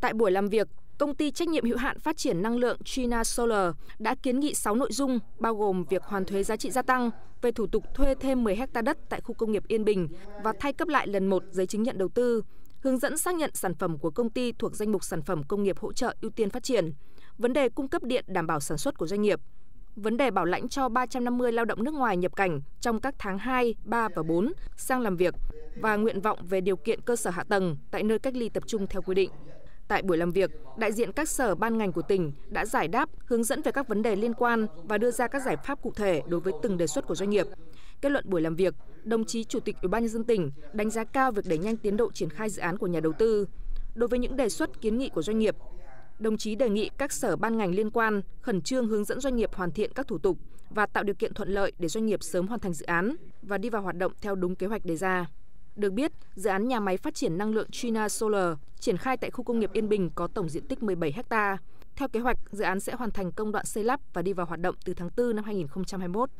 Tại buổi làm việc, công ty trách nhiệm hữu hạn phát triển năng lượng China Solar đã kiến nghị 6 nội dung bao gồm việc hoàn thuế giá trị gia tăng, về thủ tục thuê thêm 10 ha đất tại khu công nghiệp Yên Bình và thay cấp lại lần một giấy chứng nhận đầu tư, hướng dẫn xác nhận sản phẩm của công ty thuộc danh mục sản phẩm công nghiệp hỗ trợ ưu tiên phát triển, vấn đề cung cấp điện đảm bảo sản xuất của doanh nghiệp, vấn đề bảo lãnh cho 350 lao động nước ngoài nhập cảnh trong các tháng 2, 3 và 4 sang làm việc và nguyện vọng về điều kiện cơ sở hạ tầng tại nơi cách ly tập trung theo quy định. Tại buổi làm việc, đại diện các sở ban ngành của tỉnh đã giải đáp, hướng dẫn về các vấn đề liên quan và đưa ra các giải pháp cụ thể đối với từng đề xuất của doanh nghiệp. Kết luận buổi làm việc, đồng chí Chủ tịch Ủy ban nhân dân tỉnh đánh giá cao việc đẩy nhanh tiến độ triển khai dự án của nhà đầu tư. Đối với những đề xuất kiến nghị của doanh nghiệp, đồng chí đề nghị các sở ban ngành liên quan khẩn trương hướng dẫn doanh nghiệp hoàn thiện các thủ tục và tạo điều kiện thuận lợi để doanh nghiệp sớm hoàn thành dự án và đi vào hoạt động theo đúng kế hoạch đề ra. Được biết, dự án nhà máy phát triển năng lượng China Solar triển khai tại khu công nghiệp Yên Bình có tổng diện tích 17 ha. Theo kế hoạch, dự án sẽ hoàn thành công đoạn xây lắp và đi vào hoạt động từ tháng 4 năm 2021.